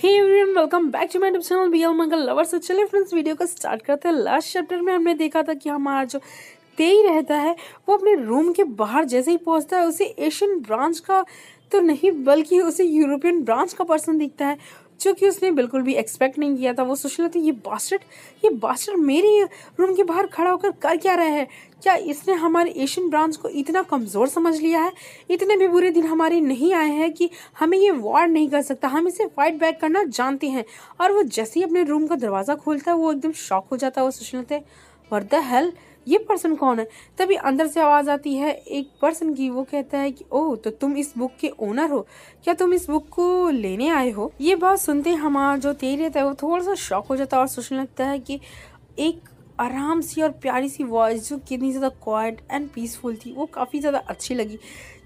hey everyone welcome back to madam channel BL Mangal lover से चलिए friends video का start करते हैं लास्ट चैप्टर में हमने देखा था कि हमारा जो तेई रहता है वो अपने रूम के बाहर जैसे ही पहुंचता है उसे एशियन ब्रांच का तो नहीं बल्कि उसे यूरोपियन ब्रांच का पर्सन दिखता है जो कि उसने बिल्कुल भी एक्सपेक्ट नहीं किया था वो सोचने लगती ये बास्टर्ड ये बास्टर्ड मेरे रूम के बाहर खड़ा होकर कर क्या रहा है क्या इसने हमारे एशियन ब्रांच को इतना कमज़ोर समझ लिया है इतने भी बुरे दिन हमारे नहीं आए हैं कि हमें ये वार नहीं कर सकता हम इसे फाइट बैक करना जानते हैं और वो जैसे ही अपने रूम का दरवाज़ा खोलता है वो एकदम शॉक हो जाता है वो सोचने लगते वर्द हेल्प ये पर्सन कौन है तभी अंदर से आवाज़ आती है एक पर्सन की वो कहता है कि ओ तो तुम इस बुक के ओनर हो क्या तुम इस बुक को लेने आए हो ये बात सुनते हमारा जो तेज रहता है वो थोड़ा सा शॉक हो जाता है और सोचने लगता है कि एक आराम सी और प्यारी सी वॉइस जो कितनी ज़्यादा क्वाइट एंड पीसफुल थी वो काफ़ी ज़्यादा अच्छी लगी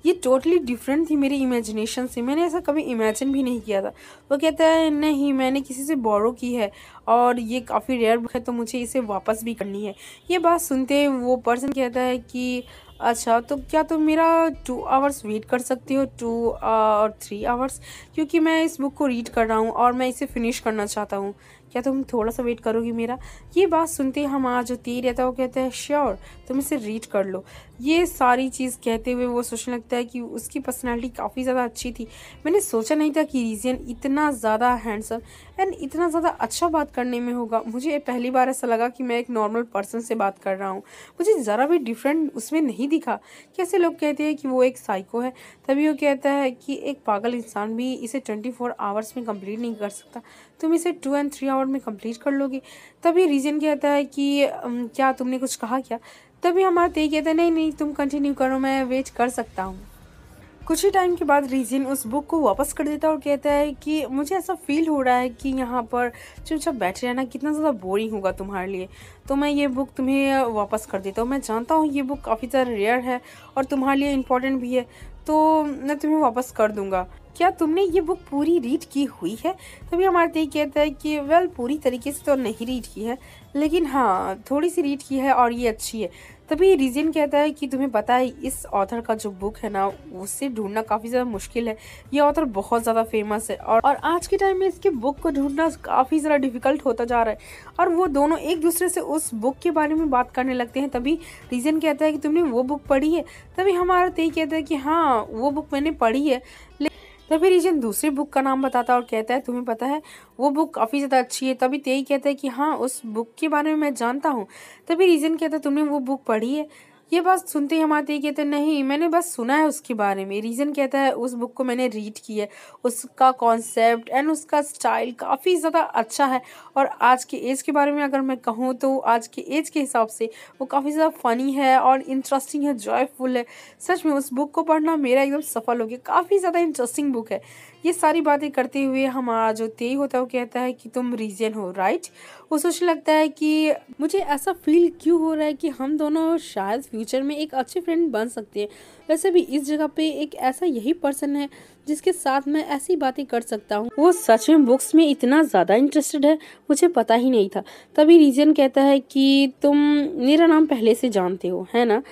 ये टोटली डिफरेंट थी मेरी इमेजिनेशन से मैंने ऐसा कभी इमेजिन भी नहीं किया था वो कहता है नहीं मैंने किसी से बोरो की है और ये काफ़ी रेयर बुक है तो मुझे इसे वापस भी करनी है ये बात सुनते वो पर्सन कहता है कि अच्छा तो क्या तुम तो मेरा टू आवर्स वेट कर सकती हो टू uh, और थ्री आवर्स क्योंकि मैं इस बुक को रीड कर रहा हूँ और मैं इसे फिनिश करना चाहता हूँ क्या तुम थोड़ा सा वेट करोगी मेरा ये बात सुनते ही हम आज तीर रहता है तो वो कहता है श्योर तुम इसे रीड कर लो ये सारी चीज़ कहते हुए वो सोचने लगता है कि उसकी पर्सनैलिटी काफ़ी ज़्यादा अच्छी थी मैंने सोचा नहीं था कि रीजियन इतना ज़्यादा हैंडसम एंड इतना ज़्यादा अच्छा बात करने में होगा मुझे पहली बार ऐसा लगा कि मैं एक नॉर्मल पर्सन से बात कर रहा हूँ मुझे ज़रा भी डिफरेंट उसमें नहीं दिखा कैसे लोग कहते हैं कि वो एक साइको है तभी वो कहता है कि एक पागल इंसान भी इसे ट्वेंटी आवर्स में कम्प्लीट नहीं कर सकता तुम इसे two and three hours hour में कंप्लीट कर लोगे तभी रीजन कहता है कि क्या तुमने कुछ कहा क्या तभी हमारा तेई कहता है नहीं नहीं तुम कंटिन्यू करो मैं वेट कर सकता हूँ कुछ ही टाइम के बाद रीजन उस बुक को वापस कर देता है और कहता है कि मुझे ऐसा फील हो रहा है कि यहाँ पर चुपचाप बैठे रहना कितना ज़्यादा बोरिंग होगा तुम्हारे लिए तो मैं ये बुक तुम्हें वापस कर देता हूँ मैं जानता हूँ ये बुक काफ़ी ज़्यादा रेयर है और तुम्हारे लिए इम्पोर्टेंट भी है तो मैं तुम्हें वापस कर दूँगा क्या तुमने ये बुक पूरी रीड की हुई है तभी हमारे देख कहता है कि वेल पूरी तरीके से तो नहीं रीड की है लेकिन हाँ थोड़ी सी रीड की है और ये अच्छी है तभी रीजन कहता है कि तुम्हें पता है इस ऑथर का जो बुक है ना उससे ढूंढना काफ़ी ज़्यादा मुश्किल है ये ऑथर बहुत ज़्यादा फेमस है और और आज के टाइम में इसके बुक को ढूंढना काफ़ी ज़्यादा डिफिकल्ट होता जा रहा है और वो दोनों एक दूसरे से उस बुक के बारे में बात करने लगते हैं तभी रीजन कहता है कि तुमने वो बुक पढ़ी है तभी हमारा यही कहता है कि हाँ वो बुक मैंने पढ़ी है तभी तो रीजन दूसरी बुक का नाम बताता है और कहता है तुम्हें पता है वो बुक काफ़ी ज़्यादा अच्छी है तभी तेई कहता है कि हाँ उस बुक के बारे में मैं जानता हूँ तभी तो रीजन कहता है तुमने वो बुक पढ़ी है ये बात सुनते ही आते ही कहते तो नहीं मैंने बस सुना है उसके बारे में रीज़न कहता है उस बुक को मैंने रीड की है उसका कॉन्सेप्ट एंड उसका स्टाइल काफ़ी ज़्यादा अच्छा है और आज के एज के बारे में अगर मैं कहूँ तो आज के एज के हिसाब से वो काफ़ी ज़्यादा फ़नी है और इंटरेस्टिंग है जॉयफुल है सच में उस बुक को पढ़ना मेरा एकदम सफल हो गया काफ़ी ज़्यादा इंटरेस्टिंग बुक है ये सारी बातें करते हुए हमारा जो तेई होता है वो कहता है कि तुम रीजन हो राइट वो सोचने लगता है कि मुझे ऐसा फील क्यों हो रहा है कि हम दोनों शायद फ्यूचर में एक अच्छे फ्रेंड बन सकते हैं वैसे भी इस जगह पे एक ऐसा यही पर्सन है जिसके साथ मैं ऐसी बातें कर सकता हूँ वो सच में बुक्स में इतना ज़्यादा इंटरेस्टेड है मुझे पता ही नहीं था तभी रीजन कहता है कि तुम मेरा नाम पहले से जानते हो है ना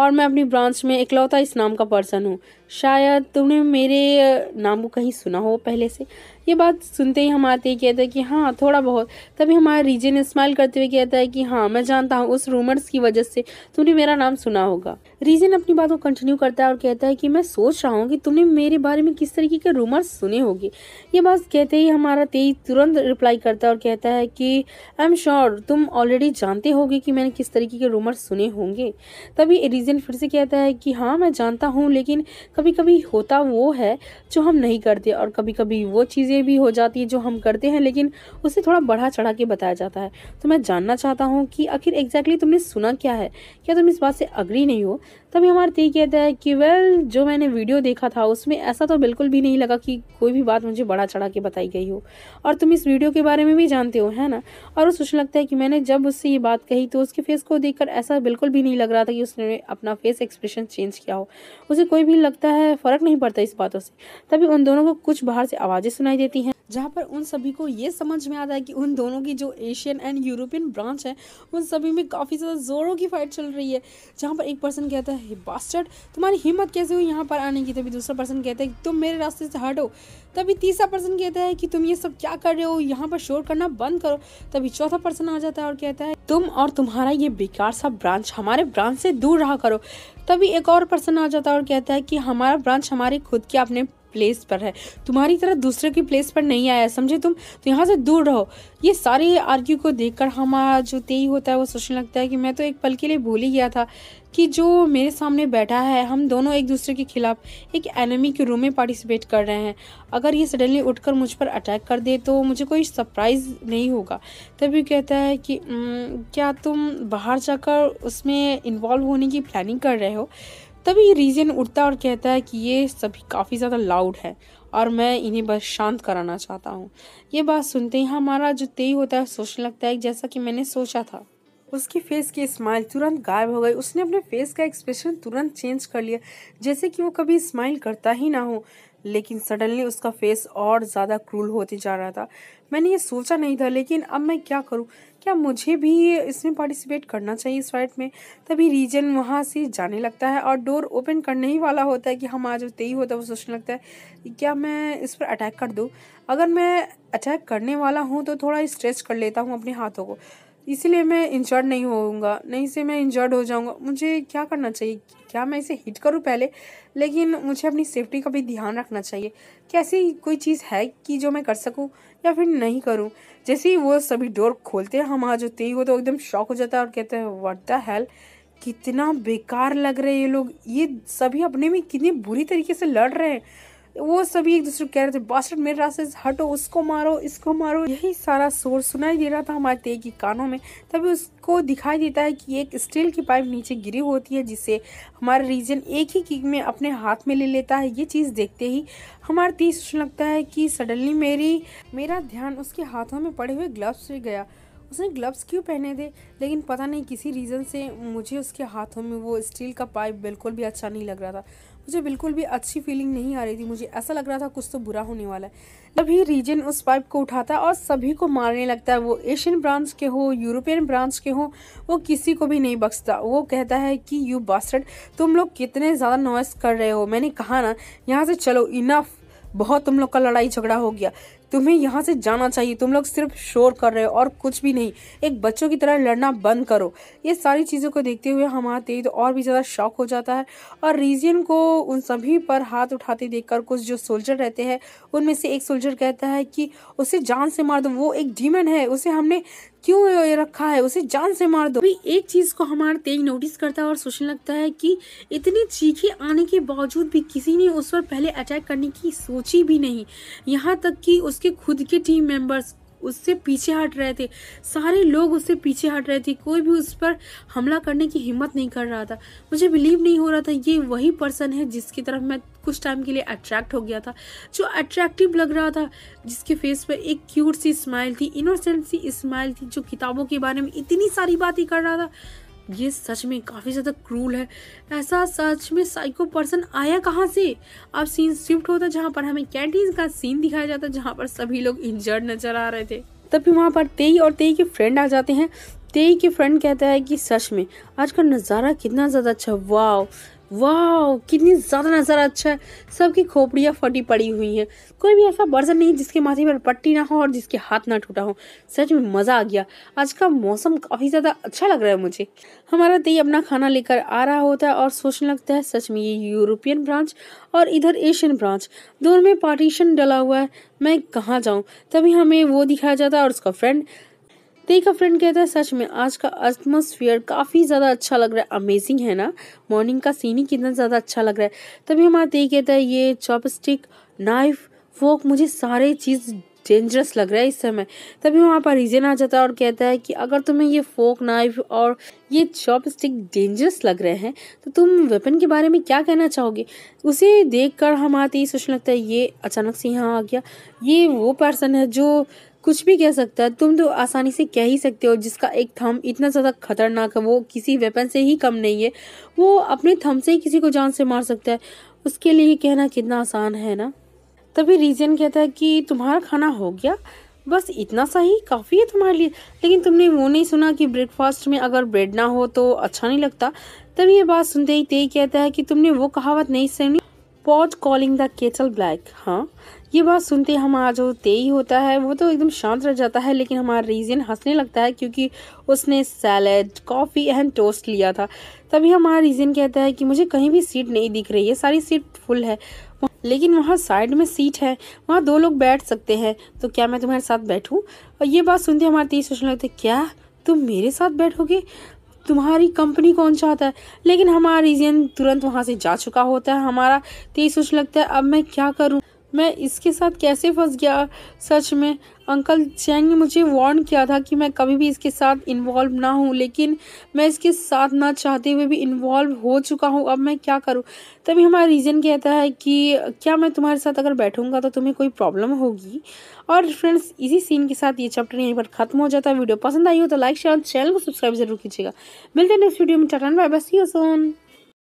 और मैं अपनी ब्रांच में इकलौता इस नाम का पर्सन हूँ शायद तुमने मेरे नाम को कहीं सुना हो पहले से ये बात सुनते ही हम आते ही कहते हैं कि हाँ थोड़ा बहुत तभी हमारा रीजन स्माइल करते हुए कहता है कि हाँ मैं जानता हूँ उस रूमर्स की वजह से तुमने मेरा नाम सुना होगा रीजन अपनी बात को कंटिन्यू करता है और कहता है कि मैं सोच रहा हूँ कि तुमने मेरे बारे में किस तरीके के रूमर्स सुने होंगे ये बात कहते ही हमारा तेज तुरंत रिप्लाई करता है और कहता है कि आई एम श्योर तुम ऑलरेडी जानते होगे कि मैंने किस तरीके के रूमर्स सुने होंगे तभी रीजन फिर से कहता है कि हाँ मैं जानता हूँ लेकिन कभी कभी होता वो है जो हम नहीं करते और कभी कभी वो चीज़ें भी हो जाती है जो हम करते हैं लेकिन उसे थोड़ा बढ़ा चढ़ा के बताया जाता है तो मैं जानना चाहता हूँ कि आखिर एग्जैक्टली तुमने सुना क्या है क्या तुम इस बात से अग्री नहीं हो तभी हमारा ती कहता है कि वेल जो मैंने वीडियो देखा था उसमें ऐसा तो बिल्कुल भी नहीं लगा कि कोई भी बात मुझे बड़ा चढ़ा के बताई गई हो और तुम इस वीडियो के बारे में भी जानते हो है ना और उस सोचने लगता है कि मैंने जब उससे ये बात कही तो उसके फेस को देखकर ऐसा बिल्कुल भी नहीं लग रहा था कि उसने अपना फेस एक्सप्रेशन चेंज किया हो उसे कोई भी लगता है फ़र्क नहीं पड़ता इस बातों से तभी उन दोनों को कुछ बाहर से आवाज़ें सुनाई देती हैं जहाँ पर उन सभी को ये समझ में आता है कि उन दोनों की जो एशियन एंड यूरोपियन ब्रांच है उन सभी में काफ़ी ज़्यादा ज़ोरों की फाइट चल रही है जहाँ पर एक पर्सन कहता है है बास्टर्ड तुम्हारी हिम्मत कैसे हुई यहाँ पर आने की तभी दूसरा पर्सन कहता है कि तुम मेरे रास्ते से हटो तभी तीसरा पर्सन कहता है कि तुम ये सब क्या कर रहे हो यहाँ पर शोर करना बंद करो तभी चौथा पर्सन आ जाता है और कहता है तुम और तुम्हारा ये बेकार सा ब्रांच हमारे ब्रांच से दूर रहा करो तभी एक और पर्सन आ जाता है और कहता है कि हमारा ब्रांच हमारे खुद के अपने प्लेस पर है तुम्हारी तरह दूसरे की प्लेस पर नहीं आया समझे तुम तो यहाँ से दूर रहो ये सारे आर्ग्यू को देखकर हमारा जो तेई होता है वो सोचने लगता है कि मैं तो एक पल के लिए भूल ही गया था कि जो मेरे सामने बैठा है हम दोनों एक दूसरे के खिलाफ एक एनिमी के रूम में पार्टिसिपेट कर रहे हैं अगर ये सडनली उठकर मुझ पर अटैक कर दे तो मुझे कोई सरप्राइज़ नहीं होगा तभी कहता है कि क्या तुम बाहर जाकर उसमें इन्वॉल्व होने की प्लानिंग कर रहे हो तभी रीजन उठता और कहता है कि ये सभी काफ़ी ज़्यादा लाउड है और मैं इन्हें बस शांत कराना चाहता हूँ ये बात सुनते ही हमारा जो तेई होता है सोचने लगता है जैसा कि मैंने सोचा था उसकी फेस की स्माइल तुरंत गायब हो गई उसने अपने फेस का एक्सप्रेशन तुरंत चेंज कर लिया जैसे कि वो कभी स्माइल करता ही ना हो लेकिन सडनली उसका फेस और ज़्यादा क्रूल होते जा रहा था मैंने ये सोचा नहीं था लेकिन अब मैं क्या करूँ क्या मुझे भी इसमें पार्टिसिपेट करना चाहिए इस फाइट में तभी रीजन वहाँ से जाने लगता है और डोर ओपन करने ही वाला होता है कि हम आज तेई होता है वो सोचने लगता है क्या मैं इस पर अटैक कर दूँ अगर मैं अटैक करने वाला हूँ तो थोड़ा स्ट्रेच कर लेता हूँ अपने हाथों को इसीलिए मैं इंजर्ड नहीं होऊंगा नहीं से मैं इंजर्ड हो जाऊंगा मुझे क्या करना चाहिए क्या मैं इसे हिट करूँ पहले लेकिन मुझे अपनी सेफ्टी का भी ध्यान रखना चाहिए कैसी ऐसी कोई चीज़ है कि जो मैं कर सकूँ या फिर नहीं करूँ जैसे ही वो सभी डोर खोलते हैं हमारा जो ही हो तो एकदम शॉक हो जाता है और कहते हैं वट द हेल कितना बेकार लग रहे ये लोग ये सभी अपने में कितने बुरी तरीके से लड़ रहे हैं वो सभी एक दूसरे को कह रहे थे बास्टर्ड मेरे रास्ते से हटो उसको मारो इसको मारो यही सारा शोर सुनाई दे रहा था हमारे तेज के कानों में तभी उसको दिखाई देता है कि एक स्टील की पाइप नीचे गिरी होती है जिसे हमारा रीजन एक ही किक में अपने हाथ में ले लेता है ये चीज़ देखते ही हमारे तेज लगता है कि सडनली मेरी मेरा ध्यान उसके हाथों में पड़े हुए ग्लव्स से गया उसने ग्लव्स क्यों पहने थे लेकिन पता नहीं किसी रीज़न से मुझे उसके हाथों में वो स्टील का पाइप बिल्कुल भी अच्छा नहीं लग रहा था मुझे बिल्कुल भी अच्छी फीलिंग नहीं आ रही थी मुझे ऐसा लग रहा था कुछ तो बुरा होने वाला है तभी रीजन उस पाइप को उठाता है और सभी को मारने लगता है वो एशियन ब्रांच के हो यूरोपियन ब्रांच के हो वो किसी को भी नहीं बख्शता वो कहता है कि यू बास्टर्ड तुम लोग कितने ज़्यादा नॉइस कर रहे हो मैंने कहा ना यहाँ से चलो इनफ बहुत तुम लोग का लड़ाई झगड़ा हो गया तुम्हें यहाँ से जाना चाहिए तुम लोग सिर्फ शोर कर रहे हो और कुछ भी नहीं एक बच्चों की तरह लड़ना बंद करो ये सारी चीज़ों को देखते हुए हमारा तेज और भी ज़्यादा शौक हो जाता है और रीजियन को उन सभी पर हाथ उठाते देख कुछ जो सोल्जर रहते हैं उनमें से एक सोल्जर कहता है कि उसे जान से मार दो वो एक डीमन है उसे हमने क्यों ये रखा है उसे जान से मार दो अभी एक चीज को हमारा तेज नोटिस करता है और सोचने लगता है कि इतनी चीखे आने के बावजूद भी किसी ने उस पर पहले अटैक करने की सोची भी नहीं यहाँ तक कि उस उसके खुद के टीम मेंबर्स उससे पीछे हट रहे थे सारे लोग उससे पीछे हट रहे थे कोई भी उस पर हमला करने की हिम्मत नहीं कर रहा था मुझे बिलीव नहीं हो रहा था ये वही पर्सन है जिसकी तरफ मैं कुछ टाइम के लिए अट्रैक्ट हो गया था जो अट्रैक्टिव लग रहा था जिसके फेस पर एक क्यूट सी स्माइल थी इनोसेंट सी स्माइल थी जो किताबों के बारे में इतनी सारी बातें कर रहा था ये सच में काफ़ी ज़्यादा क्रूल है ऐसा सच में साइको पर्सन आया कहाँ से अब सीन शिफ्ट होता जहाँ पर हमें कैंटीन का सीन दिखाया जाता जहाँ पर सभी लोग इंजर्ड नजर आ रहे थे तभी वहाँ पर तेई और तेई के फ्रेंड आ जाते हैं तेई के फ्रेंड कहता है कि सच में आज का नज़ारा कितना ज़्यादा अच्छा वाह वाह कितनी ज़्यादा नज़ारा अच्छा है सबकी खोपड़ियाँ फटी पड़ी हुई हैं कोई भी ऐसा बर्जन नहीं जिसके माथे पर पट्टी ना हो और जिसके हाथ ना टूटा हो सच में मज़ा आ गया आज का मौसम काफ़ी ज़्यादा अच्छा लग रहा है मुझे हमारा दही अपना खाना लेकर आ रहा होता है और सोचने लगता है सच में ये यूरोपियन ब्रांच और इधर एशियन ब्रांच दोनों में पार्टीशन डला हुआ है मैं कहाँ जाऊँ तभी हमें वो दिखाया जाता है और उसका फ्रेंड तो एक फ्रेंड कहता है सच में आज का एटमोसफियर काफ़ी ज़्यादा अच्छा लग रहा है अमेजिंग है ना मॉर्निंग का सीन ही कितना ज़्यादा अच्छा लग रहा है तभी हमारा तेई कहता है ये चॉपस्टिक नाइफ फोक मुझे सारे चीज़ डेंजरस लग रहा है इस समय तभी वहाँ पर रीजन आ जाता है और कहता है कि अगर तुम्हें ये फोक नाइफ और ये चॉप स्टिक डेंजरस लग रहे हैं तो तुम वेपन के बारे में क्या कहना चाहोगे उसे देख कर हम आते ही सोचने लगता है ये अचानक से यहाँ आ गया ये वो पर्सन है जो कुछ भी कह सकता है तुम तो आसानी से कह ही सकते हो जिसका एक थम इतना ज़्यादा खतरनाक है वो किसी वेपन से ही कम नहीं है वो अपने थम से ही किसी को जान से मार सकता है उसके लिए कहना कितना आसान है ना तभी रीजन कहता है कि तुम्हारा खाना हो गया बस इतना सा ही काफ़ी है तुम्हारे लिए लेकिन तुमने वो नहीं सुना कि ब्रेकफास्ट में अगर ब्रेड ना हो तो अच्छा नहीं लगता तभी ये बात सुनते ही तेई कहता है कि तुमने वो कहावत नहीं सुनी pot calling the kettle black हाँ ये बात सुनते हमारा जो तेई होता है वो तो एकदम शांत रह जाता है लेकिन हमारा रीजन हंसने लगता है क्योंकि उसने सैलड कॉफ़ी एंड टोस्ट लिया था तभी हमारा रीजन कहता है कि मुझे कहीं भी सीट नहीं दिख रही है सारी सीट फुल है लेकिन वहाँ साइड में सीट है वहाँ दो लोग बैठ सकते हैं तो क्या मैं तुम्हारे साथ बैठूँ और ये बात सुनते हमारे तेई सोचने लगते क्या तुम मेरे साथ बैठोगे तुम्हारी कंपनी कौन चाहता है लेकिन हमारा रीजन तुरंत वहाँ से जा चुका होता है हमारा तेज सोच लगता है अब मैं क्या करूँ मैं इसके साथ कैसे फंस गया सच में अंकल चैंग ने मुझे वार्न किया था कि मैं कभी भी इसके साथ इन्वॉल्व ना हूँ लेकिन मैं इसके साथ ना चाहते हुए भी इन्वॉल्व हो चुका हूँ अब मैं क्या करूँ तभी हमारा रीजन कहता है कि क्या मैं तुम्हारे साथ अगर बैठूँगा तो तुम्हें कोई प्रॉब्लम होगी और फ्रेंड्स इसी सीन के साथ ये चैप्टर यहीं पर खत्म हो जाता है वीडियो पसंद आई हो तो लाइक शेयर और चैनल को सब्सक्राइब जरूर कीजिएगा मिलते हैं नेक्स्ट वीडियो में tata bye bye see you Son